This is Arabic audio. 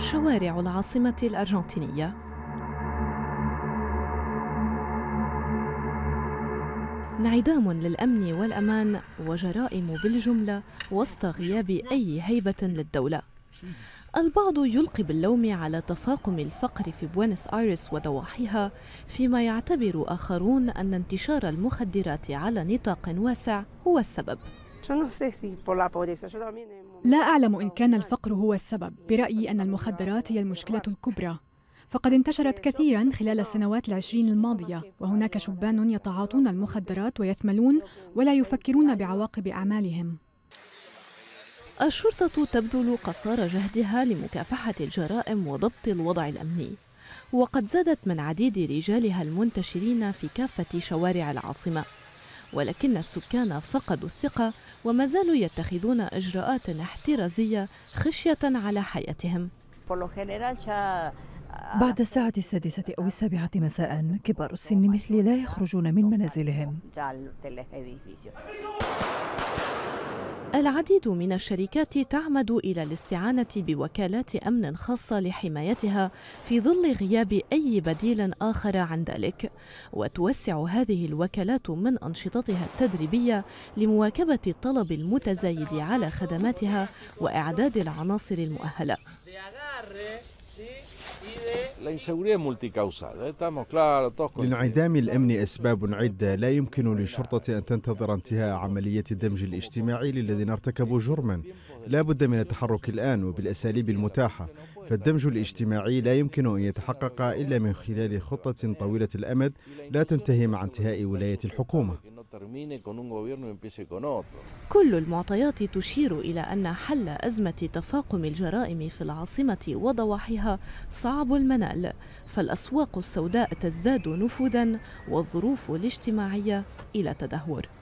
شوارع العاصمة الأرجنتينية انعدام للأمن والأمان وجرائم بالجملة وسط غياب أي هيبة للدولة البعض يلقي باللوم على تفاقم الفقر في بوينس آيرس وضواحيها فيما يعتبر آخرون أن انتشار المخدرات على نطاق واسع هو السبب لا أعلم إن كان الفقر هو السبب برأيي أن المخدرات هي المشكلة الكبرى فقد انتشرت كثيرا خلال السنوات العشرين الماضية وهناك شبان يتعاطون المخدرات ويثملون ولا يفكرون بعواقب أعمالهم الشرطة تبذل قصارى جهدها لمكافحة الجرائم وضبط الوضع الأمني وقد زادت من عديد رجالها المنتشرين في كافة شوارع العاصمة ولكن السكان فقدوا الثقة وما زالوا يتخذون إجراءات احترازية خشية على حياتهم ah, بعد الساعة السادسة أو السابعة مساء كبار السن مثلي لا يخرجون من منازلهم العديد من الشركات تعمد إلى الاستعانة بوكالات أمن خاصة لحمايتها في ظل غياب أي بديل آخر عن ذلك، وتوسع هذه الوكالات من أنشطتها التدريبية لمواكبة الطلب المتزايد على خدماتها وإعداد العناصر المؤهلة. claros, todos con لانعدام الأمن أسباب عدة لا يمكن للشرطة أن تنتظر انتهاء عملية الدمج الاجتماعي للذين ارتكبوا جرما لا بد من التحرك الآن وبالأساليب المتاحة فالدمج الاجتماعي لا يمكن أن يتحقق إلا من خلال خطة طويلة الأمد لا تنتهي مع انتهاء ولاية الحكومة termine con un gobierno y empiece con otro. كل المعطيات تشير إلى أن حل أزمة تفاقم الجرائم في العاصمة وضواحيها صعب المنال، فالأسواق السوداء تزداد نفوذا والظروف الاجتماعية إلى تدهور.